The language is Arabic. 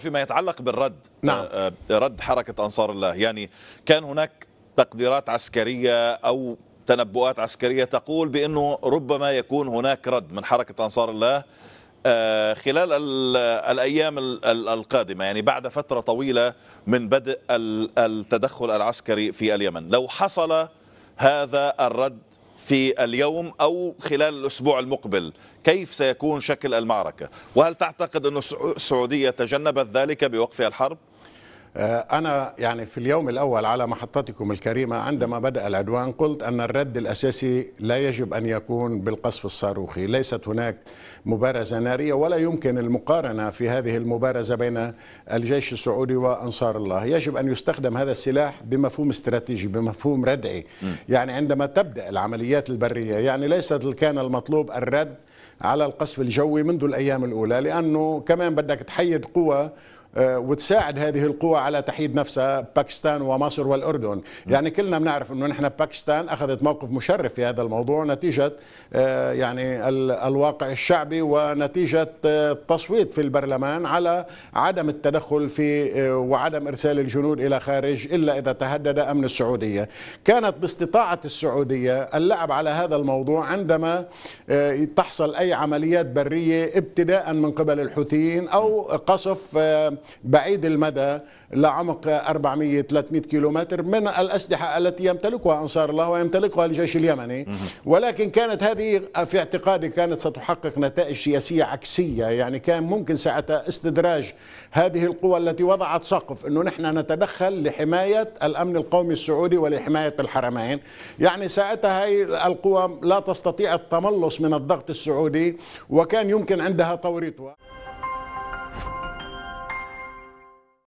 فيما يتعلق بالرد نعم. آه، آه، رد حركة أنصار الله يعني كان هناك تقديرات عسكرية أو تنبؤات عسكرية تقول بأنه ربما يكون هناك رد من حركة أنصار الله آه، خلال الأيام القادمة يعني بعد فترة طويلة من بدء التدخل العسكري في اليمن لو حصل هذا الرد في اليوم أو خلال الأسبوع المقبل كيف سيكون شكل المعركة وهل تعتقد أن السعودية تجنبت ذلك بوقفها الحرب؟ آه، أنا يعني في اليوم الأول على محطتكم الكريمة عندما بدأ العدوان قلت أن الرد الأساسي لا يجب أن يكون بالقصف الصاروخي ليست هناك مبارزة نارية ولا يمكن المقارنة في هذه المبارزة بين الجيش السعودي وأنصار الله يجب أن يستخدم هذا السلاح بمفهوم استراتيجي بمفهوم ردعي يعني عندما تبدأ العمليات البرية يعني ليست كان المطلوب الرد على القصف الجوي منذ الأيام الأولى لأنه كمان بدك تحيد قوة آه، وتساعد هذه القوى على تحييد نفسها باكستان ومصر والأردن يعني كلنا بنعرف أنه نحن باكستان أخذت موقف مشرف في هذا الموضوع نتيجة آه، يعني الواقع الشعبي ونتيجة آه، التصويت في البرلمان على عدم التدخل في وعدم إرسال الجنود إلى خارج إلا إذا تهدد أمن السعودية كانت باستطاعة السعودية اللعب على هذا الموضوع عندما تحصل أي عمليات برية ابتداء من قبل الحوثيين أو قصف بعيد المدى لعمق 400 300 كيلومتر من الأسلحة التي يمتلكها أنصار الله ويمتلكها الجيش اليمني ولكن كانت هذه في اعتقادي كانت ستحقق نتائج سياسية عكسية يعني كان ممكن ساعتها استدراج هذه القوى التي وضعت سقف أنه نحن نتدخل لحماية الأمن القومي السعودي ولحماية الحرمين يعني ساعتها هي القوى لا تستطيع التملص من الضغط السعودي وكان يمكن عندها توريطها